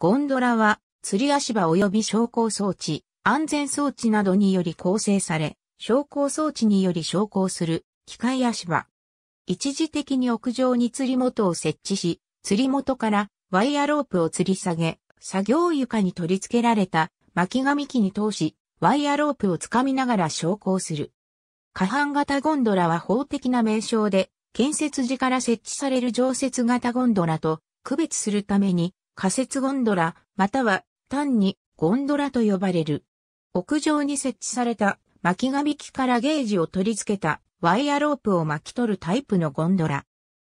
ゴンドラは、吊り足場及び昇降装置、安全装置などにより構成され、昇降装置により昇降する、機械足場。一時的に屋上に吊り元を設置し、吊り元からワイヤロープを吊り下げ、作業床に取り付けられた巻紙機に通し、ワイヤロープをつかみながら昇降する。下半型ゴンドラは法的な名称で、建設時から設置される常設型ゴンドラと区別するために、仮設ゴンドラ、または単にゴンドラと呼ばれる。屋上に設置された巻き紙機からゲージを取り付けたワイヤロープを巻き取るタイプのゴンドラ。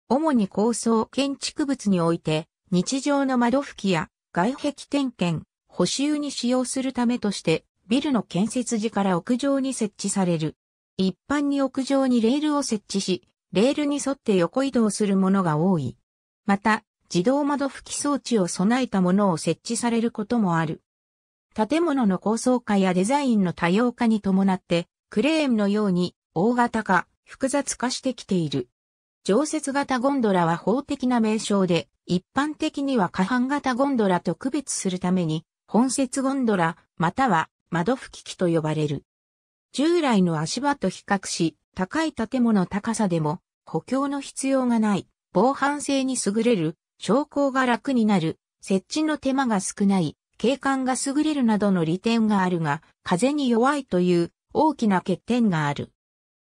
主に高層建築物において日常の窓拭きや外壁点検、補修に使用するためとしてビルの建設時から屋上に設置される。一般に屋上にレールを設置し、レールに沿って横移動するものが多い。また、自動窓拭き装置を備えたものを設置されることもある。建物の高層化やデザインの多様化に伴って、クレーンのように大型化、複雑化してきている。常設型ゴンドラは法的な名称で、一般的には下半型ゴンドラと区別するために、本節ゴンドラ、または窓拭き機と呼ばれる。従来の足場と比較し、高い建物高さでも補強の必要がない、防犯性に優れる昇降が楽になる、設置の手間が少ない、景観が優れるなどの利点があるが、風に弱いという大きな欠点がある。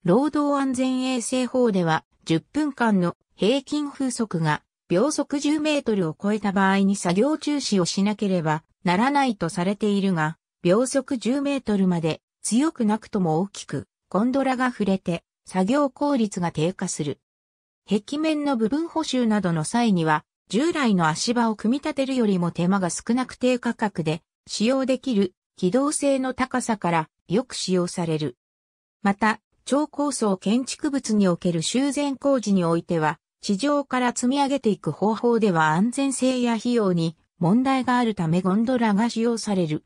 労働安全衛生法では、10分間の平均風速が秒速10メートルを超えた場合に作業中止をしなければならないとされているが、秒速10メートルまで強くなくとも大きく、ゴンドラが触れて作業効率が低下する。壁面の部分補修などの際には、従来の足場を組み立てるよりも手間が少なく低価格で使用できる機動性の高さからよく使用される。また、超高層建築物における修繕工事においては、地上から積み上げていく方法では安全性や費用に問題があるためゴンドラが使用される。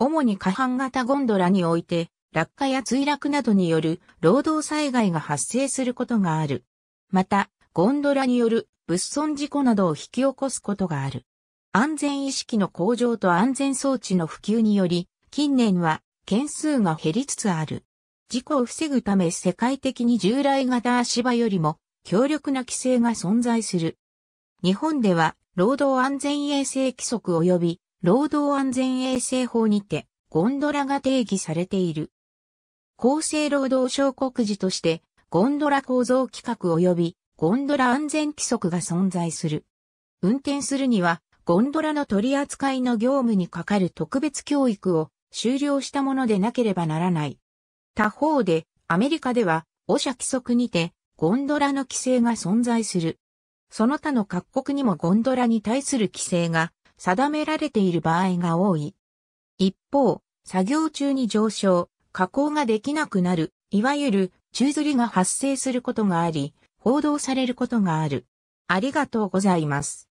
主に下半型ゴンドラにおいて、落下や墜落などによる労働災害が発生することがある。また、ゴンドラによる物損事故などを引き起こすことがある。安全意識の向上と安全装置の普及により、近年は件数が減りつつある。事故を防ぐため世界的に従来型足場よりも強力な規制が存在する。日本では労働安全衛生規則及び労働安全衛生法にてゴンドラが定義されている。厚生労働省告示としてゴンドラ構造規格及びゴンドラ安全規則が存在する。運転するには、ゴンドラの取り扱いの業務にかかる特別教育を終了したものでなければならない。他方で、アメリカでは、オシャ規則にて、ゴンドラの規制が存在する。その他の各国にもゴンドラに対する規制が定められている場合が多い。一方、作業中に上昇、加工ができなくなる、いわゆる宙吊りが発生することがあり、報道されることがある。ありがとうございます。